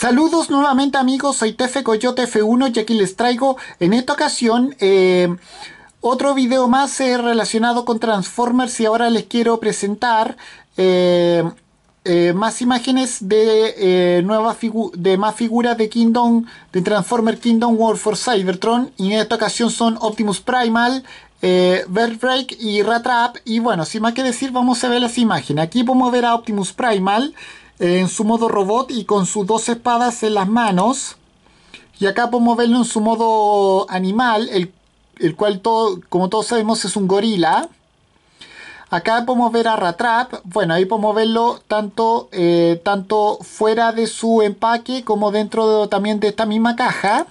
Saludos nuevamente amigos, soy Tefe Coyote F1 y aquí les traigo en esta ocasión eh, otro video más eh, relacionado con Transformers y ahora les quiero presentar eh, más imágenes de, de más figuras de Kingdom, de Transformer Kingdom World for Cybertron y en esta ocasión son Optimus Primal, eh, Break y Rattrap y bueno, sin más que decir vamos a ver las imágenes, aquí podemos ver a Optimus Primal en su modo robot y con sus dos espadas en las manos. Y acá podemos verlo en su modo animal, el, cual como todos sabemos es un gorila. Acá podemos ver a Ratrap, bueno ahí podemos verlo tanto, eh, tanto fuera de su empaque como dentro también de esta misma caja.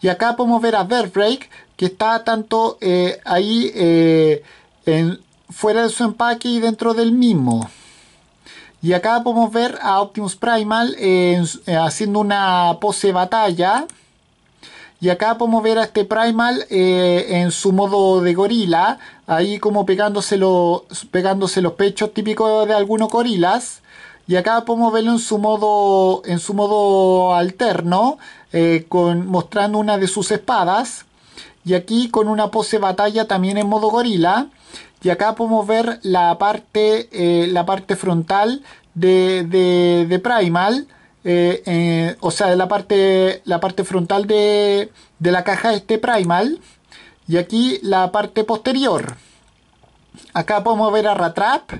Y acá podemos ver a break que está tanto eh, ahí eh, en, fuera de su empaque y dentro del mismo. Y acá podemos ver a Optimus Primal eh, haciendo una pose batalla. Y acá podemos ver a este Primal eh, en su modo de gorila, ahí como pegándose los, pegándose los pechos típicos de algunos gorilas. Y acá podemos verlo en su modo, en su modo alterno, eh, mostrando una de sus espadas. Y aquí con una pose batalla también en modo gorila y acá podemos ver la parte, la parte frontal de, de, Primal, o sea, la parte, la parte frontal de, la caja de este Primal, y aquí la parte posterior. Acá podemos ver a Ratrap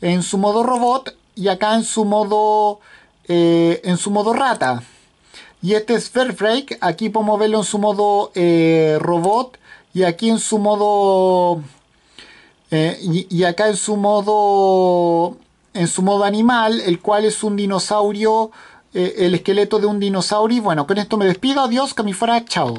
en su modo robot y acá en su modo, eh, en su modo rata. Y este es Fairfrake, aquí podemos verlo en su modo eh, robot y aquí en su modo eh, y, acá en su modo. En su modo animal, el cual es un dinosaurio. Eh, el esqueleto de un dinosaurio. Y bueno, con esto me despido. Adiós, que me fuera. Chao.